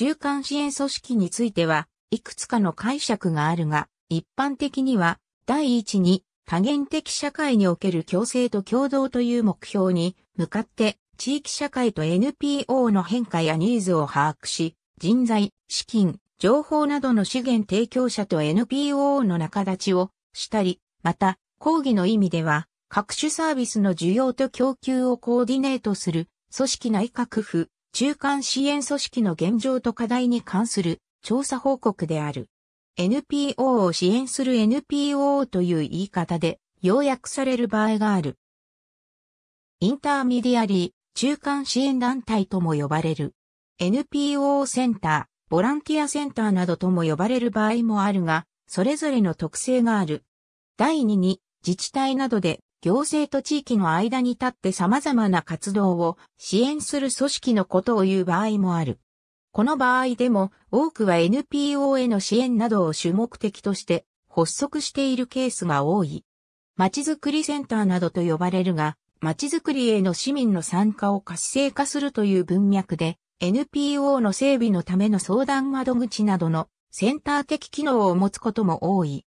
中間支援組織については、いくつかの解釈があるが、一般的には、第一に、多元的社会における共生と共同という目標に向かって、地域社会と NPO の変化やニーズを把握し、人材、資金、情報などの資源提供者と NPO の仲立ちをしたり、また、講義の意味では、各種サービスの需要と供給をコーディネートする、組織内閣府、中間支援組織の現状と課題に関する調査報告である。NPO を支援する NPO という言い方で要約される場合がある。インターミディアリー、中間支援団体とも呼ばれる。NPO センター、ボランティアセンターなどとも呼ばれる場合もあるが、それぞれの特性がある。第2に、自治体などで行政と地域の間に立って様々な活動を支援する組織のことを言う場合もある。この場合でも多くは NPO への支援などを主目的として発足しているケースが多い。まちづくりセンターなどと呼ばれるが、まちづくりへの市民の参加を活性化するという文脈で、NPO の整備のための相談窓口などのセンター的機能を持つことも多い。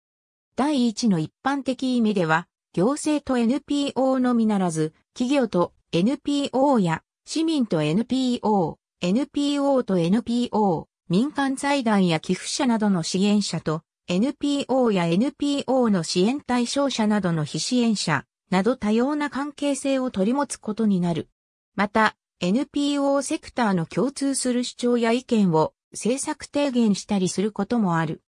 第一の一般的意味では、行政と NPO のみならず、企業と NPO や市民と NPO、NPO と NPO、民間財団や寄付者などの支援者と、NPO や NPO の支援対象者などの非支援者、など多様な関係性を取り持つことになる。また、NPO セクターの共通する主張や意見を政策提言したりすることもある。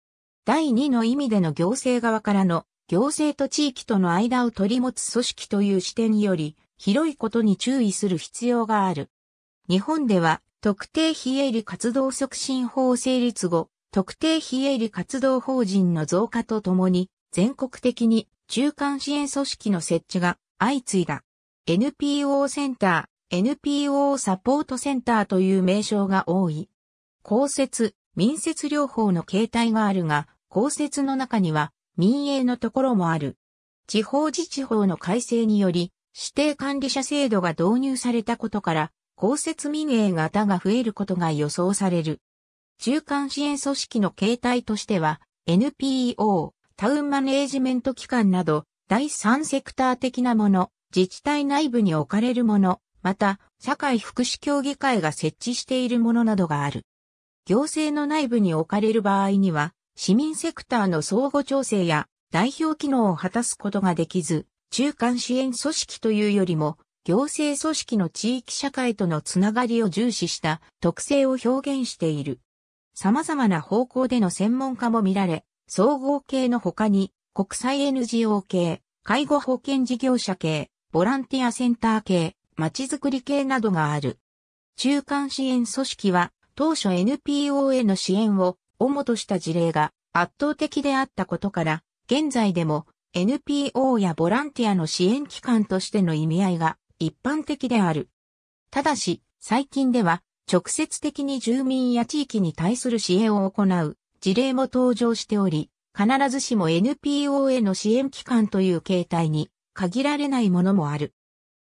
第2の意味での行政側からの行政と地域との間を取り持つ組織という視点より、広いことに注意する必要がある。日本では、特定非営利活動促進法成立後、特定非営利活動法人の増加とともに、全国的に中間支援組織の設置が相次いだ。NPO センター、NPO サポートセンターという名称が多い。公設、民設両方の形態があるが、公設の中には民営のところもある。地方自治法の改正により、指定管理者制度が導入されたことから、公設民営型が増えることが予想される。中間支援組織の形態としては、NPO、タウンマネージメント機関など、第三セクター的なもの、自治体内部に置かれるもの、また、社会福祉協議会が設置しているものなどがある。行政の内部に置かれる場合には、市民セクターの相互調整や代表機能を果たすことができず、中間支援組織というよりも、行政組織の地域社会とのつながりを重視した特性を表現している。様々な方向での専門家も見られ、総合系の他に国際 NGO 系、介護保険事業者系、ボランティアセンター系、街づくり系などがある。中間支援組織は当初 NPO への支援を主とした事例が圧倒的であったことから、現在でも NPO やボランティアの支援機関としての意味合いが一般的である。ただし、最近では直接的に住民や地域に対する支援を行う事例も登場しており、必ずしも NPO への支援機関という形態に限られないものもある。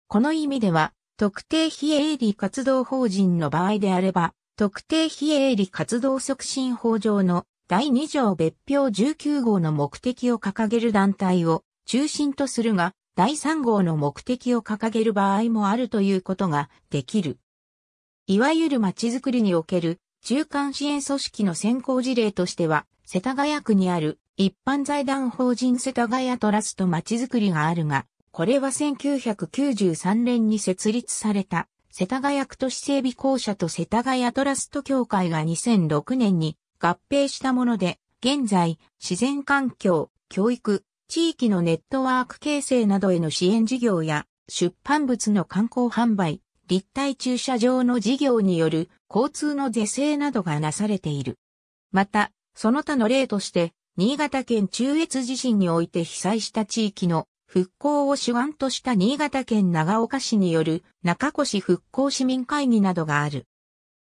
この意味では、特定非営利活動法人の場合であれば、特定非営利活動促進法上の第2条別表19号の目的を掲げる団体を中心とするが、第3号の目的を掲げる場合もあるということができる。いわゆる町づくりにおける中間支援組織の先行事例としては、世田谷区にある一般財団法人世田谷トラスト町づくりがあるが、これは1993年に設立された世田谷区都市整備公社と世田谷トラスト協会が2006年に合併したもので、現在、自然環境、教育、地域のネットワーク形成などへの支援事業や、出版物の観光販売、立体駐車場の事業による交通の是正などがなされている。また、その他の例として、新潟県中越地震において被災した地域の復興を主眼とした新潟県長岡市による中越復興市民会議などがある。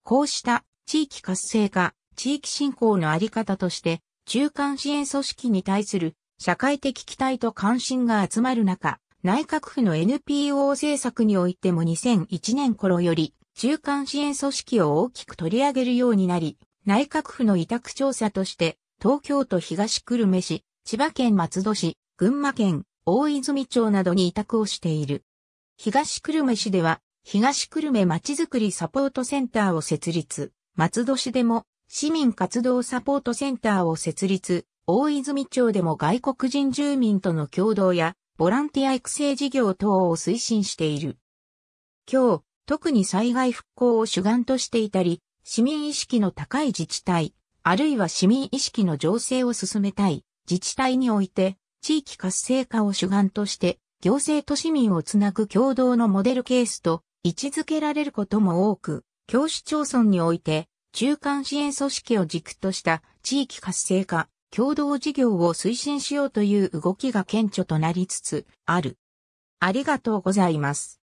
こうした地域活性化、地域振興のあり方として、中間支援組織に対する社会的期待と関心が集まる中、内閣府の NPO 政策においても2001年頃より中間支援組織を大きく取り上げるようになり、内閣府の委託調査として東京都東久留米市、千葉県松戸市、群馬県、大泉町などに委託をしている。東久留米市では、東久留米まちづくりサポートセンターを設立、松戸市でも市民活動サポートセンターを設立、大泉町でも外国人住民との共同やボランティア育成事業等を推進している。今日、特に災害復興を主眼としていたり、市民意識の高い自治体、あるいは市民意識の醸成を進めたい自治体において、地域活性化を主眼として、行政と市民をつなぐ共同のモデルケースと位置づけられることも多く、教市町村において、中間支援組織を軸とした地域活性化、共同事業を推進しようという動きが顕著となりつつある。ありがとうございます。